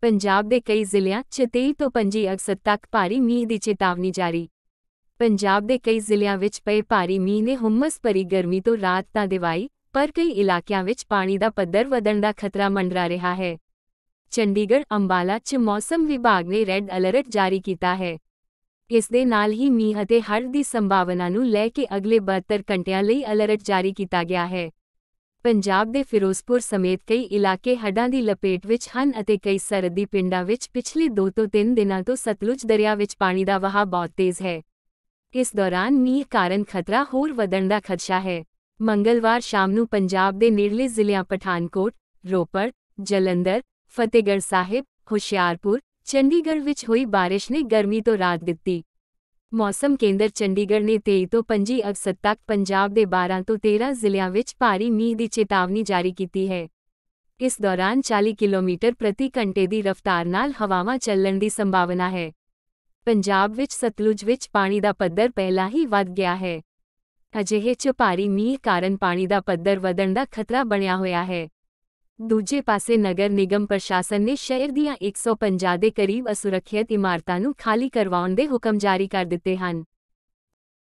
ਪੰਜਾਬ ਦੇ ਕਈ ਜ਼ਿਲ੍ਹਿਆਂ 'ਚ 23 ਤੋਂ 25 ਅਗਸਤ ਤੱਕ ਭਾਰੀ ਮੀਂਹ ਦੀ ਚੇਤਾਵਨੀ ਜਾਰੀ ਪੰਜਾਬ ਦੇ ਕਈ ਜ਼ਿਲ੍ਹਿਆਂ ਵਿੱਚ ਪਏ ਭਾਰੀ ਮੀਂਹ ਨੇ ਹਮਸ ਭਰੀ ਗਰਮੀ ਤੋਂ ਰਾਤ ਤਾਂ ਦਿਵਾਈ ਪਰ ਕਈ ਇਲਾਕਿਆਂ ਵਿੱਚ ਪਾਣੀ ਦਾ ਪੱਧਰ ਵਧਣ ਦਾ ਖਤਰਾ ਮੰਡਰਾ ਰਿਹਾ ਹੈ ਚੰਡੀਗੜ੍ਹ ਅੰਬਾਲਾ 'ਚ ਮੌਸਮ ਵਿਭਾਗ ਨੇ ਰੈੱਡ ਅਲਰਟ ਜਾਰੀ ਕੀਤਾ ਹੈ ਇਸ ਦੇ ਨਾਲ ਹੀ ਮੀਂਹ ਅਤੇ ਹੜ੍ਹ ਦੀ ਸੰਭਾਵਨਾ ਨੂੰ ਲੈ ਕੇ ਅਗਲੇ 72 ਘੰਟਿਆਂ ਲਈ ਅਲਰਟ ਜਾਰੀ ਕੀਤਾ ਗਿਆ ਹੈ ਪੰਜਾਬ ਦੇ ਫਿਰੋਜ਼ਪੁਰ ਸਮੇਤ ਕਈ ਇਲਾਕੇ ਹੜ੍ਹਾਂ ਦੀ ਲਪੇਟ ਵਿੱਚ ਹਨ ਅਤੇ ਕਈ ਸਰਦੀ ਪਿੰਡਾਂ ਵਿੱਚ ਪਿਛਲੇ 2 ਤੋਂ 3 ਦਿਨਾਂ ਤੋਂ ਸਤਲੁਜ ਦਰਿਆ ਵਿੱਚ ਪਾਣੀ ਦਾ ਵਹਾਅ ਬਹੁਤ ਤੇਜ਼ ਹੈ ਇਸ ਦੌਰਾਨ ਮੀਂਹ ਕਾਰਨ ਖਤਰਾ ਹੋਰ ਵਧਣ ਦਾ ਖਦਸ਼ਾ ਹੈ ਮੰਗਲਵਾਰ ਸ਼ਾਮ ਨੂੰ ਪੰਜਾਬ ਦੇ ਨੇੜਲੇ ਜ਼ਿਲ੍ਹਿਆਂ ਪਠਾਨਕੋਟ, ਰੋਪੜ, ਜਲੰਧਰ, ਫਤਿਹਗੜ੍ਹ ਸਾਹਿਬ, ਹੁਸ਼ਿਆਰਪੁਰ, ਚੰਡੀਗੜ੍ਹ ਵਿੱਚ ਹੋਈ ਬਾਰਿਸ਼ ਨੇ ਗਰਮੀ ਤੋਂ ਰਾਹਤ ਦਿੱਤੀ। ਮੌਸਮ ਕੇਂਦਰ ਚੰਡੀਗੜ੍ਹ ਨੇ 23 ਤੋਂ 25 ਅਗਸਤ ਤੱਕ ਪੰਜਾਬ ਦੇ 12 ਤੋਂ 13 ਜ਼ਿਲ੍ਹਿਆਂ ਵਿੱਚ ਭਾਰੀ ਮੀਂਹ ਦੀ ਚੇਤਾਵਨੀ ਜਾਰੀ ਕੀਤੀ ਹੈ। ਇਸ ਦੌਰਾਨ 40 ਕਿਲੋਮੀਟਰ ਪ੍ਰਤੀ ਘੰਟੇ ਦੀ ਰਫ਼ਤਾਰ ਨਾਲ ਹਵਾਵਾਂ ਚੱਲਣ ਦੀ ਸੰਭਾਵਨਾ ਹੈ। ਪੰਜਾਬ ਵਿੱਚ ਸਤਲੁਜ ਵਿੱਚ ਪਾਣੀ ਦਾ ਪੱਧਰ ਪਹਿਲਾਂ ਹੀ ਵੱਧ ਗਿਆ ਹੈ। ਅਜਿਹੇ ਚ ਭਾਰੀ ਮੀਂਹ ਕਾਰਨ ਪਾਣੀ ਦਾ ਪੱਧਰ ਵਧਣ ਦਾ ਖਤਰਾ ਬਣਿਆ ਹੋਇਆ ਹੈ। ਦੂਜੇ ਪਾਸੇ ਨਗਰ ਨਿਗਮ ਪ੍ਰਸ਼ਾਸਨ ਨੇ ਸ਼ਹਿਰ ਦੀਆਂ 150 ਦੇ ਕਰੀਬ ਅਸੁਰੱਖਿਅਤ ਇਮਾਰਤਾਂ ਨੂੰ ਖਾਲੀ ਕਰਵਾਉਣ ਦੇ ਹੁਕਮ ਜਾਰੀ ਕਰ ਦਿੱਤੇ ਹਨ